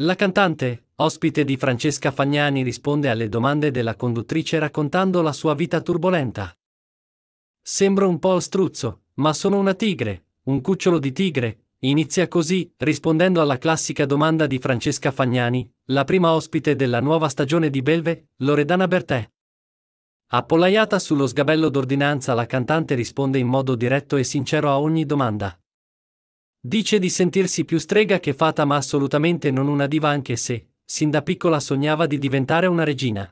La cantante, ospite di Francesca Fagnani, risponde alle domande della conduttrice raccontando la sua vita turbolenta. Sembro un po' struzzo, ma sono una tigre, un cucciolo di tigre, inizia così, rispondendo alla classica domanda di Francesca Fagnani, la prima ospite della nuova stagione di Belve, Loredana Bertè. Appollaiata sullo sgabello d'ordinanza la cantante risponde in modo diretto e sincero a ogni domanda. Dice di sentirsi più strega che fata ma assolutamente non una diva anche se, sin da piccola sognava di diventare una regina.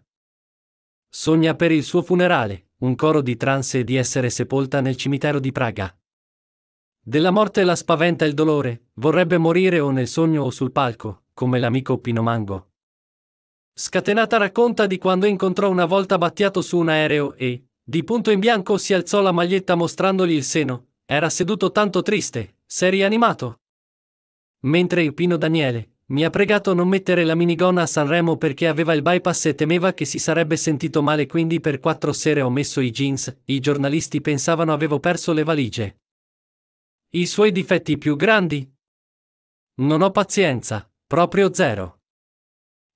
Sogna per il suo funerale, un coro di trance e di essere sepolta nel cimitero di Praga. Della morte la spaventa il dolore, vorrebbe morire o nel sogno o sul palco, come l'amico Pino Mango. Scatenata racconta di quando incontrò una volta Battiato su un aereo e, di punto in bianco, si alzò la maglietta mostrandogli il seno, era seduto tanto triste, sei rianimato? Mentre il Pino Daniele mi ha pregato non mettere la minigonna a Sanremo perché aveva il bypass e temeva che si sarebbe sentito male quindi per quattro sere ho messo i jeans, i giornalisti pensavano avevo perso le valigie. I suoi difetti più grandi? Non ho pazienza, proprio zero.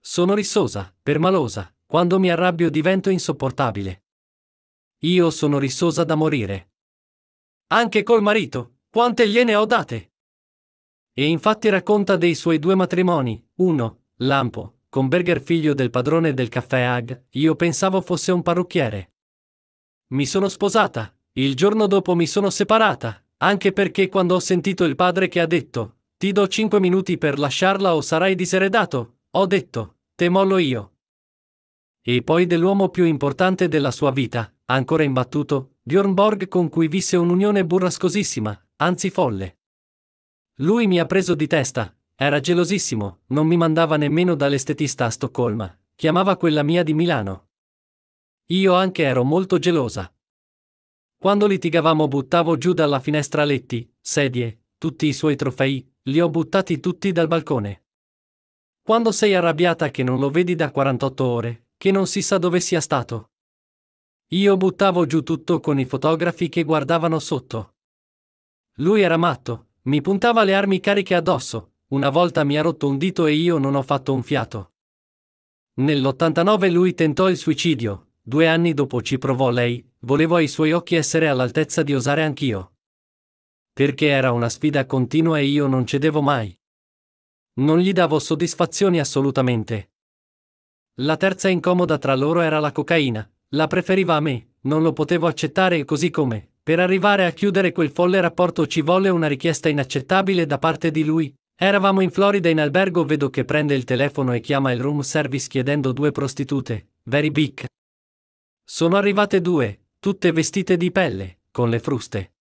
Sono rissosa, permalosa, quando mi arrabbio divento insopportabile. Io sono rissosa da morire. Anche col marito, quante gliene ho date? E infatti racconta dei suoi due matrimoni, uno, Lampo, con Berger figlio del padrone del caffè Ag, io pensavo fosse un parrucchiere. Mi sono sposata, il giorno dopo mi sono separata, anche perché quando ho sentito il padre che ha detto, ti do cinque minuti per lasciarla o sarai diseredato, ho detto, te mollo io. E poi dell'uomo più importante della sua vita, ancora imbattuto, Bjorn Borg con cui visse un'unione burrascosissima, anzi folle. Lui mi ha preso di testa, era gelosissimo, non mi mandava nemmeno dall'estetista a Stoccolma, chiamava quella mia di Milano. Io anche ero molto gelosa. Quando litigavamo buttavo giù dalla finestra letti, sedie, tutti i suoi trofei, li ho buttati tutti dal balcone. Quando sei arrabbiata che non lo vedi da 48 ore, che non si sa dove sia stato. Io buttavo giù tutto con i fotografi che guardavano sotto. Lui era matto, mi puntava le armi cariche addosso, una volta mi ha rotto un dito e io non ho fatto un fiato. Nell'89 lui tentò il suicidio, due anni dopo ci provò lei, volevo ai suoi occhi essere all'altezza di osare anch'io. Perché era una sfida continua e io non cedevo mai. Non gli davo soddisfazioni assolutamente. La terza incomoda tra loro era la cocaina, la preferiva a me, non lo potevo accettare e così come, per arrivare a chiudere quel folle rapporto ci volle una richiesta inaccettabile da parte di lui. Eravamo in Florida in albergo, vedo che prende il telefono e chiama il room service chiedendo due prostitute, very big. Sono arrivate due, tutte vestite di pelle, con le fruste.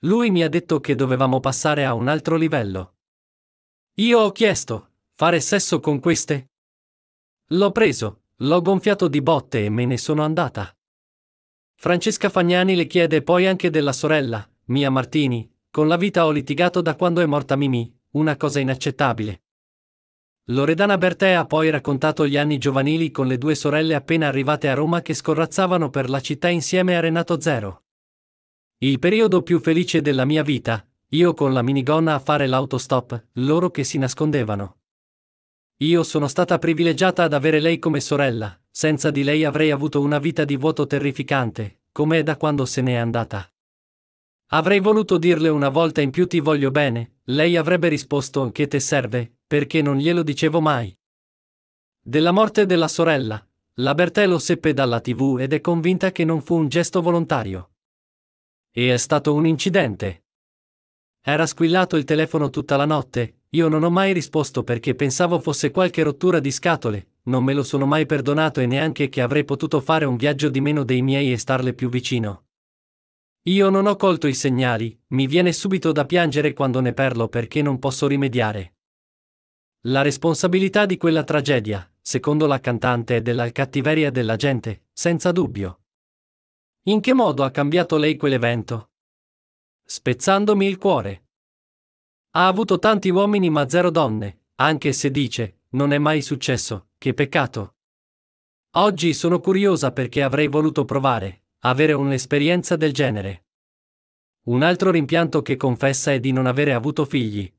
Lui mi ha detto che dovevamo passare a un altro livello. Io ho chiesto, fare sesso con queste? L'ho preso, l'ho gonfiato di botte e me ne sono andata. Francesca Fagnani le chiede poi anche della sorella, Mia Martini, con la vita ho litigato da quando è morta Mimì, una cosa inaccettabile. Loredana Bertè ha poi raccontato gli anni giovanili con le due sorelle appena arrivate a Roma che scorrazzavano per la città insieme a Renato Zero. Il periodo più felice della mia vita, io con la minigonna a fare l'autostop, loro che si nascondevano. Io sono stata privilegiata ad avere lei come sorella, senza di lei avrei avuto una vita di vuoto terrificante, come è da quando se n'è andata. Avrei voluto dirle una volta in più ti voglio bene, lei avrebbe risposto che te serve, perché non glielo dicevo mai. Della morte della sorella, la Bertè lo seppe dalla tv ed è convinta che non fu un gesto volontario. E è stato un incidente. Era squillato il telefono tutta la notte, io non ho mai risposto perché pensavo fosse qualche rottura di scatole, non me lo sono mai perdonato e neanche che avrei potuto fare un viaggio di meno dei miei e starle più vicino. Io non ho colto i segnali, mi viene subito da piangere quando ne parlo perché non posso rimediare. La responsabilità di quella tragedia, secondo la cantante, è della cattiveria della gente, senza dubbio. In che modo ha cambiato lei quell'evento? Spezzandomi il cuore. Ha avuto tanti uomini ma zero donne, anche se dice, non è mai successo, che peccato. Oggi sono curiosa perché avrei voluto provare, avere un'esperienza del genere. Un altro rimpianto che confessa è di non avere avuto figli.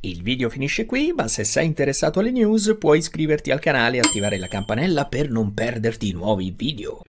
Il video finisce qui, ma se sei interessato alle news puoi iscriverti al canale e attivare la campanella per non perderti nuovi video.